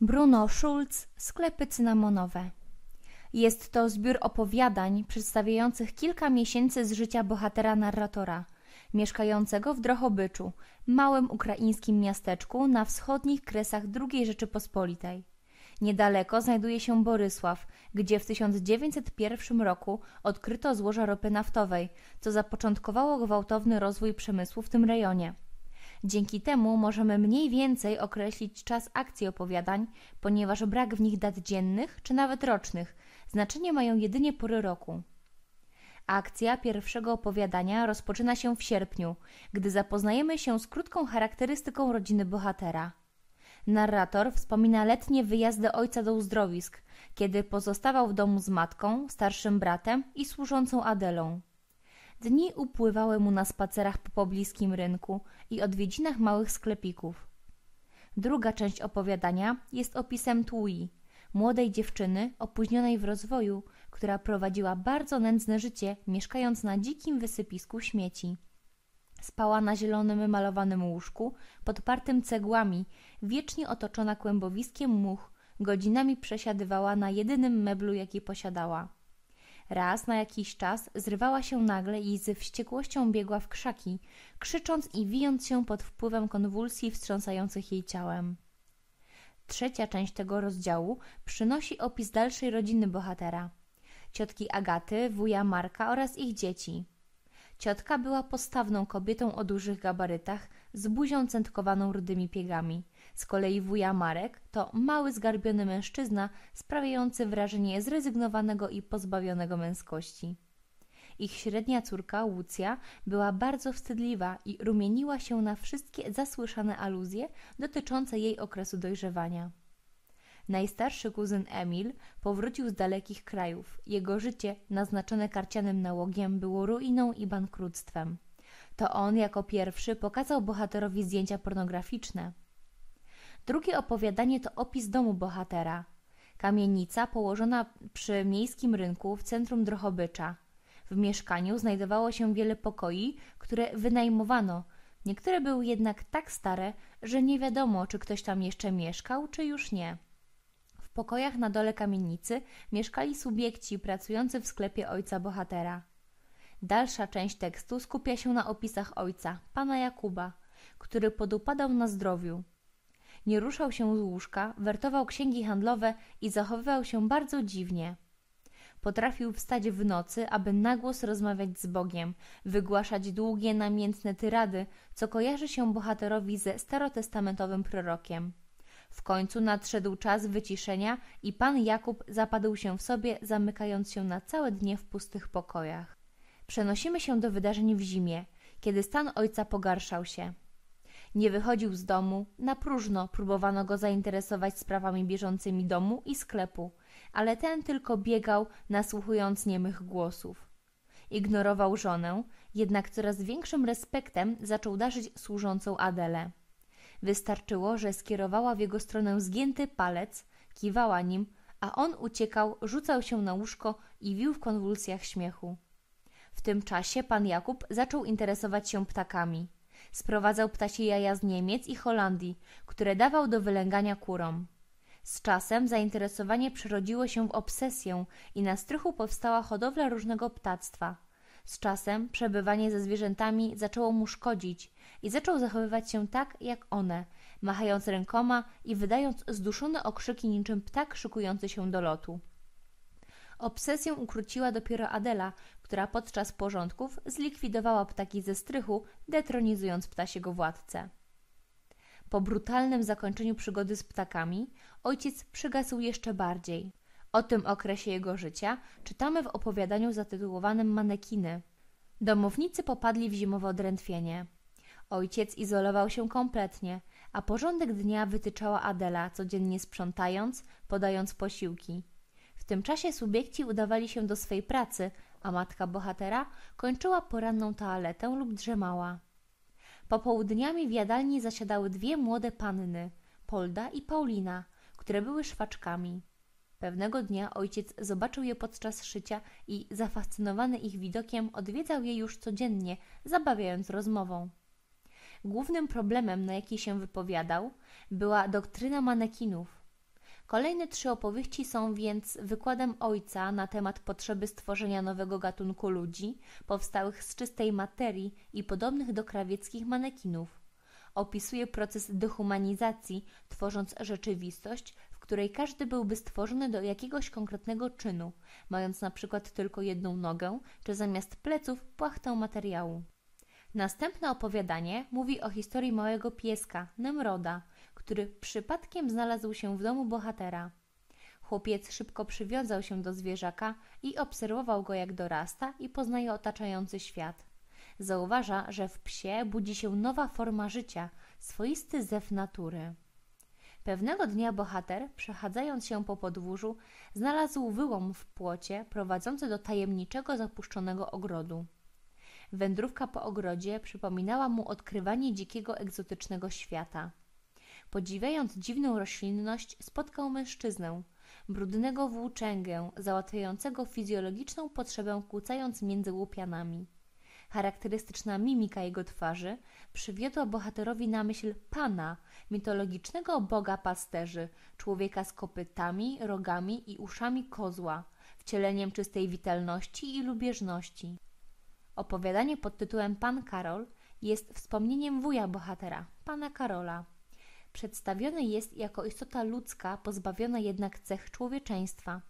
Bruno Schulz Sklepy cynamonowe. Jest to zbiór opowiadań przedstawiających kilka miesięcy z życia bohatera narratora, mieszkającego w Drohobyczu, małym ukraińskim miasteczku na wschodnich kresach II Rzeczypospolitej. Niedaleko znajduje się Borysław, gdzie w 1901 roku odkryto złoża ropy naftowej, co zapoczątkowało gwałtowny rozwój przemysłu w tym rejonie. Dzięki temu możemy mniej więcej określić czas akcji opowiadań, ponieważ brak w nich dat dziennych czy nawet rocznych. Znaczenie mają jedynie pory roku. Akcja pierwszego opowiadania rozpoczyna się w sierpniu, gdy zapoznajemy się z krótką charakterystyką rodziny bohatera. Narrator wspomina letnie wyjazdy ojca do uzdrowisk, kiedy pozostawał w domu z matką, starszym bratem i służącą Adelą. Dni upływały mu na spacerach po pobliskim rynku i odwiedzinach małych sklepików. Druga część opowiadania jest opisem Tui, młodej dziewczyny opóźnionej w rozwoju, która prowadziła bardzo nędzne życie, mieszkając na dzikim wysypisku śmieci. Spała na zielonym malowanym łóżku, podpartym cegłami, wiecznie otoczona kłębowiskiem much, godzinami przesiadywała na jedynym meblu, jaki posiadała. Raz na jakiś czas zrywała się nagle i ze wściekłością biegła w krzaki, krzycząc i wijąc się pod wpływem konwulsji wstrząsających jej ciałem. Trzecia część tego rozdziału przynosi opis dalszej rodziny bohatera. Ciotki Agaty, wuja Marka oraz ich dzieci. Ciotka była postawną kobietą o dużych gabarytach, z buzią centkowaną rudymi piegami. Z kolei wuja Marek to mały, zgarbiony mężczyzna, sprawiający wrażenie zrezygnowanego i pozbawionego męskości. Ich średnia córka, Łucja, była bardzo wstydliwa i rumieniła się na wszystkie zasłyszane aluzje dotyczące jej okresu dojrzewania. Najstarszy kuzyn Emil powrócił z dalekich krajów. Jego życie, naznaczone karcianym nałogiem, było ruiną i bankructwem. To on jako pierwszy pokazał bohaterowi zdjęcia pornograficzne. Drugie opowiadanie to opis domu bohatera. Kamienica położona przy miejskim rynku w centrum Drohobycza. W mieszkaniu znajdowało się wiele pokoi, które wynajmowano. Niektóre były jednak tak stare, że nie wiadomo, czy ktoś tam jeszcze mieszkał, czy już nie. W pokojach na dole kamienicy mieszkali subiekci pracujący w sklepie ojca bohatera. Dalsza część tekstu skupia się na opisach ojca, pana Jakuba, który podupadał na zdrowiu. Nie ruszał się z łóżka, wertował księgi handlowe i zachowywał się bardzo dziwnie. Potrafił wstać w nocy, aby nagłos rozmawiać z Bogiem, wygłaszać długie, namiętne tyrady, co kojarzy się bohaterowi ze starotestamentowym prorokiem. W końcu nadszedł czas wyciszenia i pan Jakub zapadł się w sobie, zamykając się na całe dnie w pustych pokojach. Przenosimy się do wydarzeń w zimie, kiedy stan ojca pogarszał się. Nie wychodził z domu, na próżno próbowano go zainteresować sprawami bieżącymi domu i sklepu, ale ten tylko biegał, nasłuchując niemych głosów. Ignorował żonę, jednak coraz większym respektem zaczął darzyć służącą Adelę. Wystarczyło, że skierowała w jego stronę zgięty palec, kiwała nim, a on uciekał, rzucał się na łóżko i wił w konwulsjach śmiechu. W tym czasie pan Jakub zaczął interesować się ptakami – Sprowadzał ptasie jaja z Niemiec i Holandii, które dawał do wylęgania kurom. Z czasem zainteresowanie przerodziło się w obsesję i na strychu powstała hodowla różnego ptactwa. Z czasem przebywanie ze zwierzętami zaczęło mu szkodzić i zaczął zachowywać się tak jak one, machając rękoma i wydając zduszone okrzyki niczym ptak szykujący się do lotu. Obsesję ukróciła dopiero Adela, która podczas porządków zlikwidowała ptaki ze strychu, detronizując ptasiego władcę. Po brutalnym zakończeniu przygody z ptakami, ojciec przygasł jeszcze bardziej. O tym okresie jego życia czytamy w opowiadaniu zatytułowanym Manekiny. Domownicy popadli w zimowe odrętwienie. Ojciec izolował się kompletnie, a porządek dnia wytyczała Adela, codziennie sprzątając, podając posiłki tym czasie subiekci udawali się do swej pracy, a matka bohatera kończyła poranną toaletę lub drzemała. Popołudniami w jadalni zasiadały dwie młode panny, Polda i Paulina, które były szwaczkami. Pewnego dnia ojciec zobaczył je podczas szycia i zafascynowany ich widokiem odwiedzał je już codziennie, zabawiając rozmową. Głównym problemem, na jaki się wypowiadał, była doktryna manekinów, Kolejne trzy opowieści są więc wykładem ojca na temat potrzeby stworzenia nowego gatunku ludzi, powstałych z czystej materii i podobnych do krawieckich manekinów. Opisuje proces dehumanizacji, tworząc rzeczywistość, w której każdy byłby stworzony do jakiegoś konkretnego czynu, mając na przykład tylko jedną nogę, czy zamiast pleców płachtę materiału. Następne opowiadanie mówi o historii małego pieska, Nemroda, który przypadkiem znalazł się w domu bohatera. Chłopiec szybko przywiązał się do zwierzaka i obserwował go jak dorasta i poznaje otaczający świat. Zauważa, że w psie budzi się nowa forma życia, swoisty zew natury. Pewnego dnia bohater, przechadzając się po podwórzu, znalazł wyłom w płocie prowadzący do tajemniczego zapuszczonego ogrodu. Wędrówka po ogrodzie przypominała mu odkrywanie dzikiego, egzotycznego świata. Podziwiając dziwną roślinność, spotkał mężczyznę, brudnego włóczęgę, załatwiającego fizjologiczną potrzebę kłócając między łupianami. Charakterystyczna mimika jego twarzy przywiodła bohaterowi na myśl pana, mitologicznego boga pasterzy, człowieka z kopytami, rogami i uszami kozła, wcieleniem czystej witalności i lubieżności. Opowiadanie pod tytułem Pan Karol jest wspomnieniem wuja bohatera, pana Karola. Przedstawiony jest jako istota ludzka, pozbawiona jednak cech człowieczeństwa.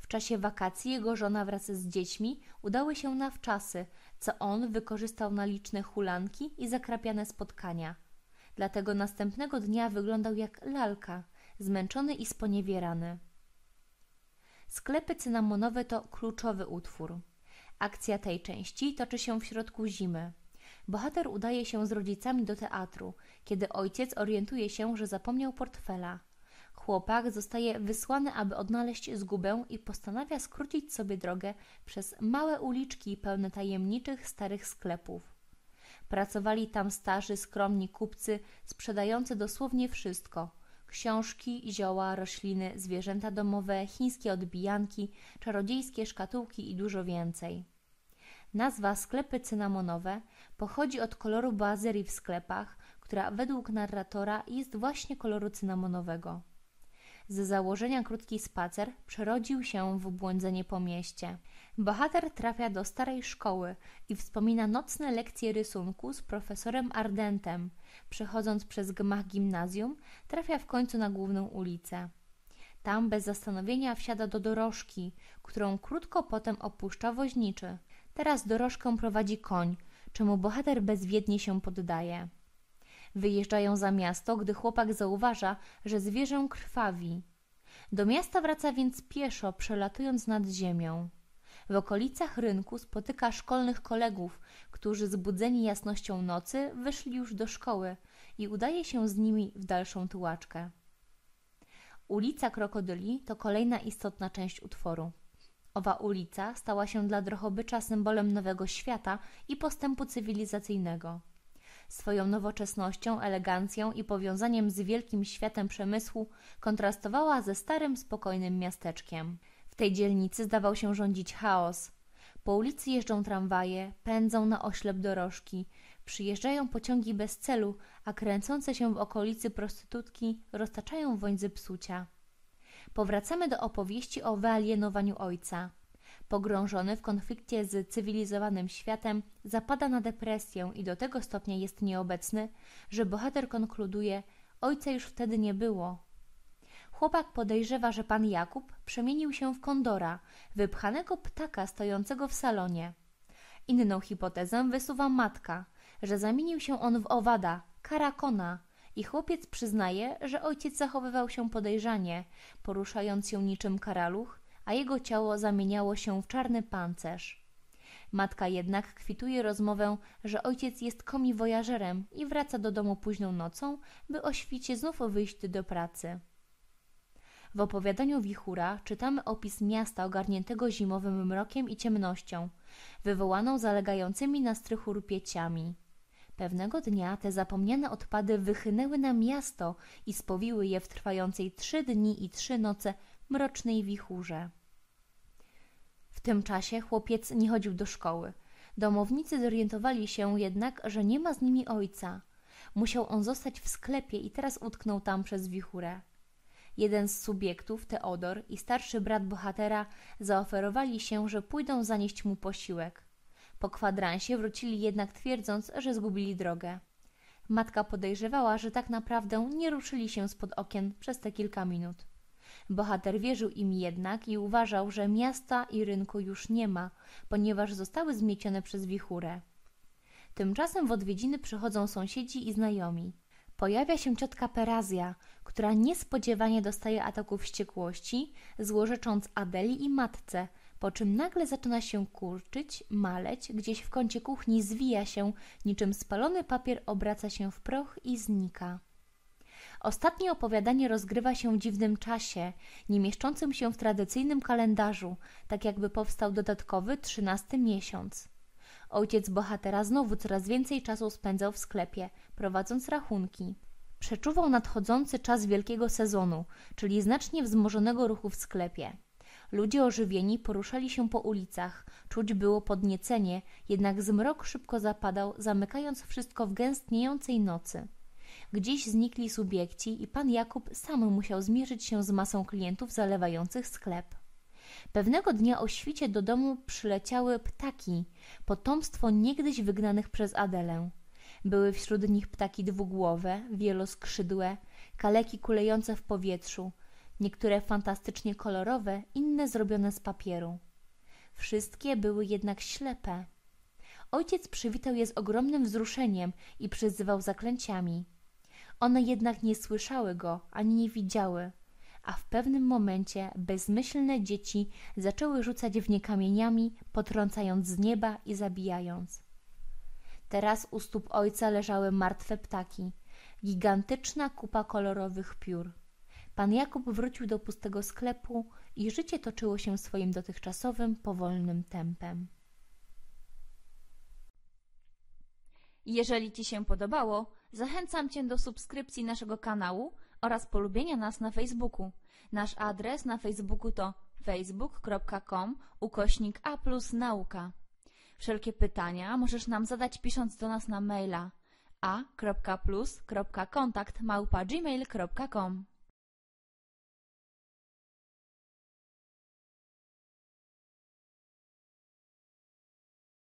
W czasie wakacji jego żona wraz z dziećmi udały się na wczasy, co on wykorzystał na liczne hulanki i zakrapiane spotkania. Dlatego następnego dnia wyglądał jak lalka, zmęczony i sponiewierany. Sklepy cynamonowe to kluczowy utwór. Akcja tej części toczy się w środku zimy. Bohater udaje się z rodzicami do teatru, kiedy ojciec orientuje się, że zapomniał portfela. Chłopak zostaje wysłany, aby odnaleźć zgubę i postanawia skrócić sobie drogę przez małe uliczki pełne tajemniczych starych sklepów. Pracowali tam starzy, skromni kupcy, sprzedający dosłownie wszystko: książki, zioła, rośliny, zwierzęta domowe, chińskie odbijanki, czarodziejskie szkatułki i dużo więcej. Nazwa sklepy cynamonowe Pochodzi od koloru bazyrii w sklepach, która według narratora jest właśnie koloru cynamonowego. Z założenia krótki spacer przerodził się w błądzenie po mieście. Bohater trafia do starej szkoły i wspomina nocne lekcje rysunku z profesorem Ardentem. Przechodząc przez gmach gimnazjum, trafia w końcu na główną ulicę. Tam bez zastanowienia wsiada do dorożki, którą krótko potem opuszcza woźniczy. Teraz dorożkę prowadzi koń, czemu bohater bezwiednie się poddaje. Wyjeżdżają za miasto, gdy chłopak zauważa, że zwierzę krwawi. Do miasta wraca więc pieszo, przelatując nad ziemią. W okolicach rynku spotyka szkolnych kolegów, którzy zbudzeni jasnością nocy wyszli już do szkoły i udaje się z nimi w dalszą tułaczkę. Ulica Krokodyli to kolejna istotna część utworu. Owa ulica stała się dla Drohobycza symbolem nowego świata i postępu cywilizacyjnego. Swoją nowoczesnością, elegancją i powiązaniem z wielkim światem przemysłu kontrastowała ze starym, spokojnym miasteczkiem. W tej dzielnicy zdawał się rządzić chaos. Po ulicy jeżdżą tramwaje, pędzą na oślep dorożki, przyjeżdżają pociągi bez celu, a kręcące się w okolicy prostytutki roztaczają woń psucia. Powracamy do opowieści o wyalienowaniu ojca. Pogrążony w konflikcie z cywilizowanym światem, zapada na depresję i do tego stopnia jest nieobecny, że bohater konkluduje: Ojca już wtedy nie było, Chłopak podejrzewa, że pan Jakub przemienił się w kondora, wypchanego ptaka stojącego w salonie. Inną hipotezę wysuwa matka, że zamienił się on w owada, karakona, i chłopiec przyznaje, że ojciec zachowywał się podejrzanie, poruszając się niczym karaluch, a jego ciało zamieniało się w czarny pancerz. Matka jednak kwituje rozmowę, że ojciec jest wojażerem i wraca do domu późną nocą, by o świcie znów wyjść do pracy. W opowiadaniu Wichura czytamy opis miasta ogarniętego zimowym mrokiem i ciemnością, wywołaną zalegającymi na strychu rupieciami. Pewnego dnia te zapomniane odpady wychynęły na miasto i spowiły je w trwającej trzy dni i trzy noce mrocznej wichurze. W tym czasie chłopiec nie chodził do szkoły. Domownicy zorientowali się jednak, że nie ma z nimi ojca. Musiał on zostać w sklepie i teraz utknął tam przez wichurę. Jeden z subiektów, Teodor i starszy brat bohatera, zaoferowali się, że pójdą zanieść mu posiłek. Po kwadransie wrócili jednak twierdząc, że zgubili drogę. Matka podejrzewała, że tak naprawdę nie ruszyli się spod okien przez te kilka minut. Bohater wierzył im jednak i uważał, że miasta i rynku już nie ma, ponieważ zostały zmiecione przez wichurę. Tymczasem w odwiedziny przychodzą sąsiedzi i znajomi. Pojawia się ciotka Perazja, która niespodziewanie dostaje ataku wściekłości, złorzecząc Adeli i matce, po czym nagle zaczyna się kurczyć, maleć, gdzieś w kącie kuchni zwija się, niczym spalony papier obraca się w proch i znika. Ostatnie opowiadanie rozgrywa się w dziwnym czasie, nie mieszczącym się w tradycyjnym kalendarzu, tak jakby powstał dodatkowy trzynasty miesiąc. Ojciec bohatera znowu coraz więcej czasu spędzał w sklepie, prowadząc rachunki. Przeczuwał nadchodzący czas wielkiego sezonu, czyli znacznie wzmożonego ruchu w sklepie. Ludzie ożywieni poruszali się po ulicach, czuć było podniecenie, jednak zmrok szybko zapadał, zamykając wszystko w gęstniejącej nocy. Gdzieś znikli subiekci i pan Jakub sam musiał zmierzyć się z masą klientów zalewających sklep. Pewnego dnia o świcie do domu przyleciały ptaki, potomstwo niegdyś wygnanych przez Adelę. Były wśród nich ptaki dwugłowe, wieloskrzydłe, kaleki kulejące w powietrzu, niektóre fantastycznie kolorowe, inne zrobione z papieru. Wszystkie były jednak ślepe. Ojciec przywitał je z ogromnym wzruszeniem i przyzywał zaklęciami. One jednak nie słyszały go ani nie widziały, a w pewnym momencie bezmyślne dzieci zaczęły rzucać w nie kamieniami, potrącając z nieba i zabijając. Teraz u stóp ojca leżały martwe ptaki, gigantyczna kupa kolorowych piór. Pan Jakub wrócił do pustego sklepu i życie toczyło się swoim dotychczasowym, powolnym tempem. Jeżeli Ci się podobało, zachęcam Cię do subskrypcji naszego kanału oraz polubienia nas na Facebooku. Nasz adres na Facebooku to facebook.com ukośnik a plus nauka. Wszelkie pytania możesz nam zadać pisząc do nas na maila a.plus.kontakt małpa gmail.com